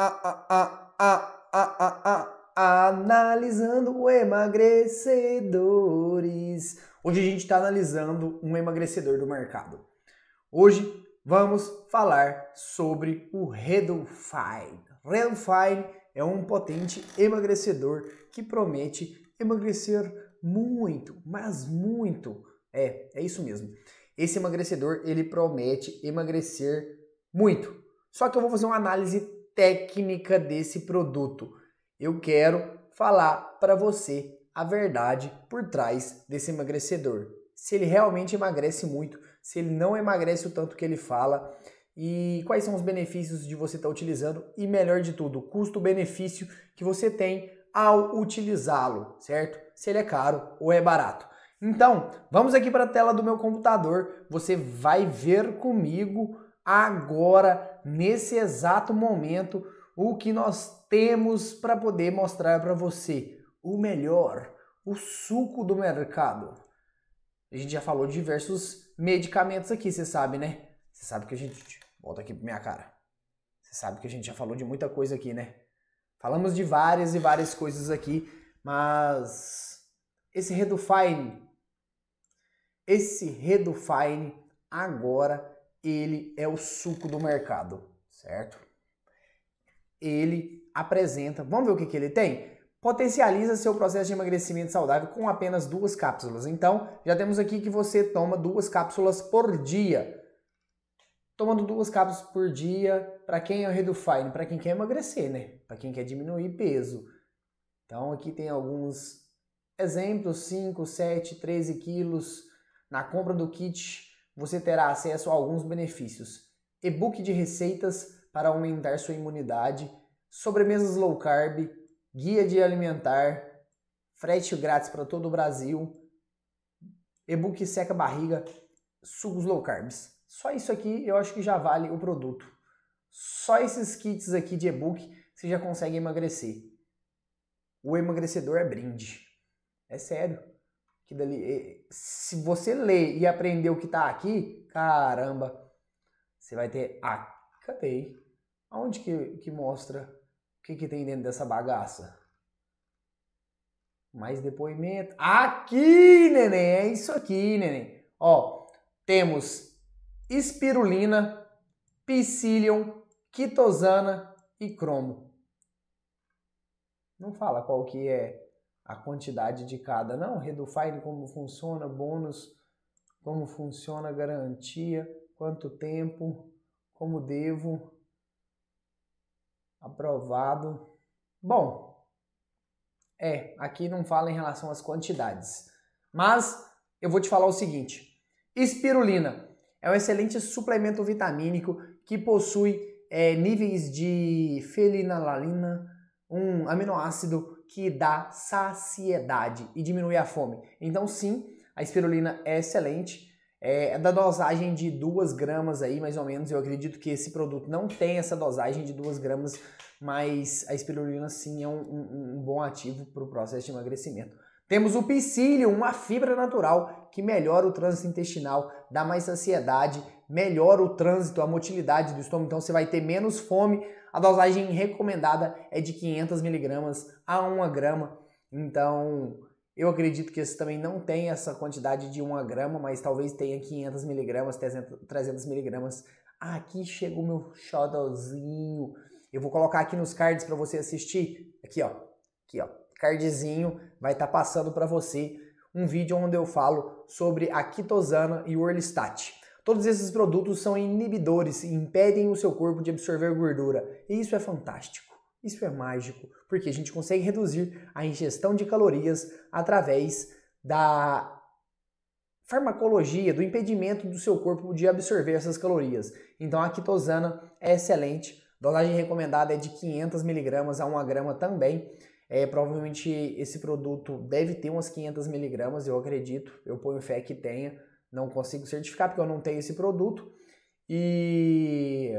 a, a, a, analisando emagrecedores. Hoje a gente está analisando um emagrecedor do mercado. Hoje vamos falar sobre o Redolfine. Redolfine é um potente emagrecedor que promete emagrecer muito, mas muito. É, é isso mesmo. Esse emagrecedor ele promete emagrecer muito. Só que eu vou fazer uma análise técnica desse produto. Eu quero falar para você a verdade por trás desse emagrecedor. Se ele realmente emagrece muito, se ele não emagrece o tanto que ele fala e quais são os benefícios de você estar tá utilizando e melhor de tudo, o custo-benefício que você tem ao utilizá-lo, certo? Se ele é caro ou é barato. Então, vamos aqui para a tela do meu computador. Você vai ver comigo agora, nesse exato momento, o que nós temos para poder mostrar para você o melhor, o suco do mercado. A gente já falou de diversos medicamentos aqui, você sabe, né? Você sabe que a gente. Volta aqui pra minha cara. Você sabe que a gente já falou de muita coisa aqui, né? Falamos de várias e várias coisas aqui, mas esse Redufine, esse Redufine agora ele é o suco do mercado, certo? Ele apresenta, vamos ver o que, que ele tem? Potencializa seu processo de emagrecimento saudável com apenas duas cápsulas. Então, já temos aqui que você toma duas cápsulas por dia. Tomando duas cápsulas por dia, para quem é o Redufine? Para quem quer emagrecer, né? Para quem quer diminuir peso. Então, aqui tem alguns exemplos: 5, 7, 13 quilos. Na compra do kit você terá acesso a alguns benefícios: e-book de receitas para aumentar sua imunidade, sobremesas low carb, guia de alimentar, frete grátis para todo o Brasil, e-book seca barriga, sucos low carbs. Só isso aqui eu acho que já vale o produto. Só esses kits aqui de e-book você já consegue emagrecer. O emagrecedor é brinde. É sério que dali, eh, se você ler e aprender o que está aqui, caramba, você vai ter, ah, cadê? Aonde que, que mostra o que, que tem dentro dessa bagaça? Mais depoimento. Aqui, neném, é isso aqui, neném. Ó, temos espirulina, psyllium, quitosana e cromo. Não fala qual que é a quantidade de cada. Não, Redufine, como funciona, bônus, como funciona, garantia, quanto tempo, como devo, aprovado. Bom, é, aqui não fala em relação às quantidades, mas eu vou te falar o seguinte: espirulina é um excelente suplemento vitamínico que possui é, níveis de felinalalina, um aminoácido que dá saciedade e diminui a fome. Então, sim, a espirulina é excelente. É, é da dosagem de 2 gramas aí, mais ou menos. Eu acredito que esse produto não tem essa dosagem de 2 gramas, mas a espirulina sim é um, um, um bom ativo para o processo de emagrecimento. Temos o psyllium, uma fibra natural que melhora o trânsito intestinal, dá mais saciedade, melhora o trânsito, a motilidade do estômago, então você vai ter menos fome, a dosagem recomendada é de 500 miligramas a 1 grama. Então, eu acredito que esse também não tem essa quantidade de 1 grama, mas talvez tenha 500 miligramas, 300 miligramas. Aqui chegou meu xodozinho. Eu vou colocar aqui nos cards para você assistir. Aqui, ó. Aqui, ó. Cardzinho vai estar tá passando para você um vídeo onde eu falo sobre a quitosana e o orlistat. Todos esses produtos são inibidores e impedem o seu corpo de absorver gordura. E isso é fantástico. Isso é mágico, porque a gente consegue reduzir a ingestão de calorias através da farmacologia, do impedimento do seu corpo de absorver essas calorias. Então a quitosana é excelente. A dosagem recomendada é de 500 miligramas a 1 grama também. É, provavelmente esse produto deve ter umas 500 miligramas, eu acredito, eu ponho fé que tenha não consigo certificar porque eu não tenho esse produto. E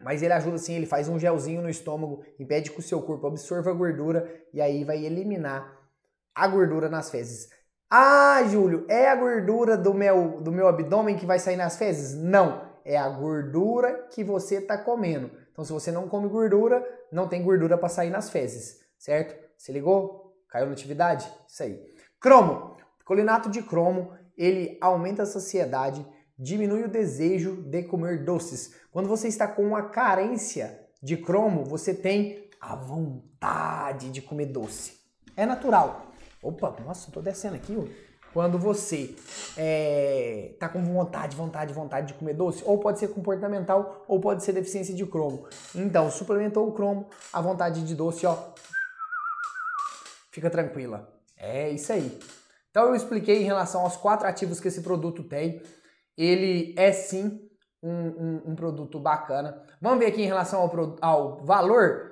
mas ele ajuda assim, ele faz um gelzinho no estômago, impede que o seu corpo absorva a gordura e aí vai eliminar a gordura nas fezes. Ah, Júlio, é a gordura do meu do meu abdômen que vai sair nas fezes? Não, é a gordura que você está comendo. Então se você não come gordura, não tem gordura para sair nas fezes, certo? Se ligou? Caiu na atividade? Isso aí. Cromo, colinato de cromo ele aumenta a saciedade, diminui o desejo de comer doces. Quando você está com uma carência de cromo, você tem a vontade de comer doce. É natural. Opa, nossa, tô descendo aqui. Ó. Quando você é, tá com vontade, vontade, vontade de comer doce, ou pode ser comportamental, ou pode ser deficiência de cromo. Então, suplementou o cromo, a vontade de doce, ó, fica tranquila. É isso aí. Então eu expliquei em relação aos quatro ativos que esse produto tem. Ele é sim um, um, um produto bacana. Vamos ver aqui em relação ao, ao valor.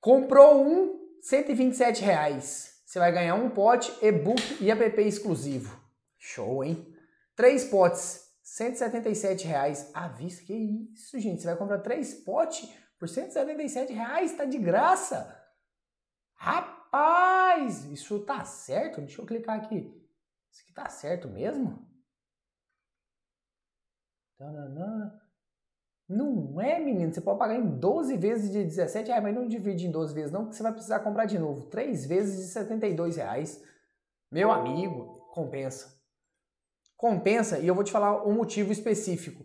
Comprou um, 127 reais. Você vai ganhar um pote, e-book e app exclusivo. Show, hein? Três potes, 177 reais à vista. Que isso, gente? Você vai comprar três potes por 177 reais? Tá de graça. Rápido. Rapaz, isso tá certo? Deixa eu clicar aqui. Isso aqui tá certo mesmo? Não é, menino. Você pode pagar em 12 vezes de 17 reais, mas não divide em 12 vezes, não, porque você vai precisar comprar de novo. 3 vezes de 72 reais. Meu amigo, compensa. Compensa, e eu vou te falar um motivo específico.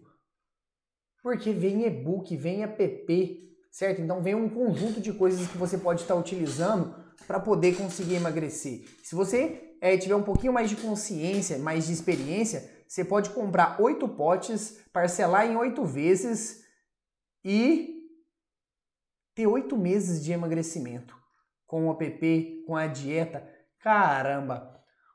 Porque vem e-book, vem app, certo? Então vem um conjunto de coisas que você pode estar utilizando para poder conseguir emagrecer. Se você é, tiver um pouquinho mais de consciência, mais de experiência, você pode comprar oito potes, parcelar em oito vezes e ter oito meses de emagrecimento com o app, com a dieta. Caramba!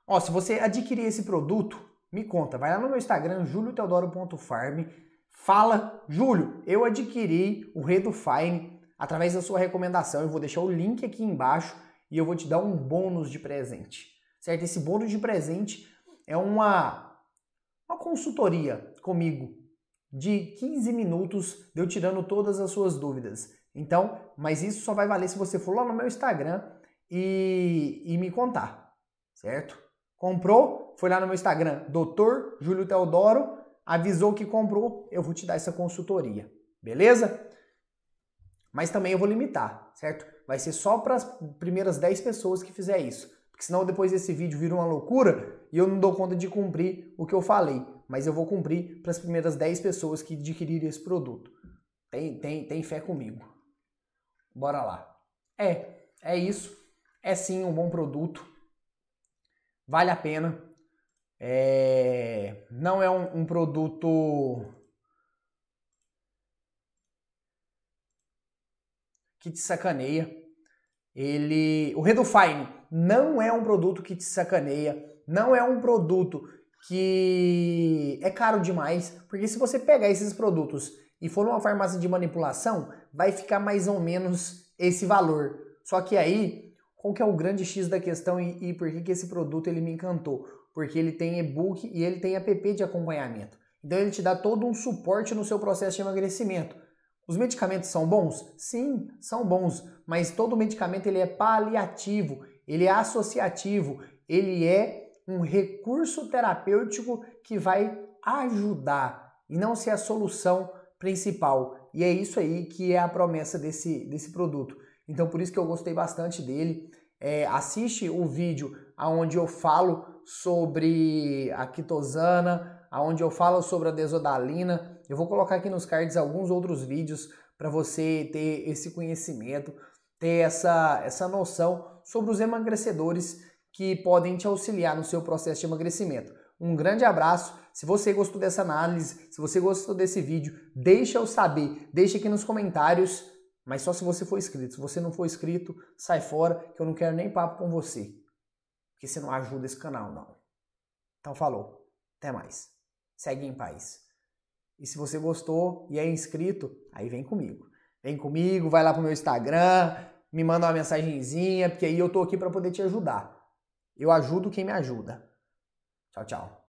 Ó, se você adquirir esse produto, me conta. Vai lá no meu Instagram, julioteodoro.farm. Fala, Júlio, eu adquiri o Fine através da sua recomendação. Eu vou deixar o link aqui embaixo e eu vou te dar um bônus de presente, certo? Esse bônus de presente é uma, uma consultoria comigo de 15 minutos de eu tirando todas as suas dúvidas. Então, mas isso só vai valer se você for lá no meu Instagram e, e me contar, certo? Comprou? Foi lá no meu Instagram, Dr. Júlio Teodoro, avisou que comprou, eu vou te dar essa consultoria, beleza? Mas também eu vou limitar, certo? Vai ser só para as primeiras 10 pessoas que fizer isso. Porque senão depois desse vídeo vira uma loucura e eu não dou conta de cumprir o que eu falei. Mas eu vou cumprir para as primeiras 10 pessoas que adquirirem esse produto. Tem, tem, tem fé comigo. Bora lá. É, é isso. É sim um bom produto. Vale a pena. É, não é um, um produto que te sacaneia. Ele, o Redufine não é um produto que te sacaneia, não é um produto que é caro demais, porque se você pegar esses produtos e for numa farmácia de manipulação, vai ficar mais ou menos esse valor. Só que aí, qual que é o grande X da questão e, e por que, que esse produto ele me encantou? Porque ele tem e-book e ele tem app de acompanhamento. Então ele te dá todo um suporte no seu processo de emagrecimento. Os medicamentos são bons? Sim, são bons, mas todo medicamento ele é paliativo, ele é associativo, ele é um recurso terapêutico que vai ajudar e não ser a solução principal. E é isso aí que é a promessa desse, desse produto. Então por isso que eu gostei bastante dele. É, assiste o vídeo aonde eu falo sobre a quitosana, aonde eu falo sobre a desodalina, eu vou colocar aqui nos cards alguns outros vídeos para você ter esse conhecimento, ter essa, essa noção sobre os emagrecedores que podem te auxiliar no seu processo de emagrecimento. Um grande abraço. Se você gostou dessa análise, se você gostou desse vídeo, deixa eu saber, deixa aqui nos comentários, mas só se você for inscrito. Se você não for inscrito, sai fora, que eu não quero nem papo com você. Porque você não ajuda esse canal, não. Então falou. Até mais. Segue em paz. E se você gostou e é inscrito, aí vem comigo. Vem comigo, vai lá pro meu Instagram, me manda uma mensagenzinha, porque aí eu tô aqui para poder te ajudar. Eu ajudo quem me ajuda. Tchau, tchau.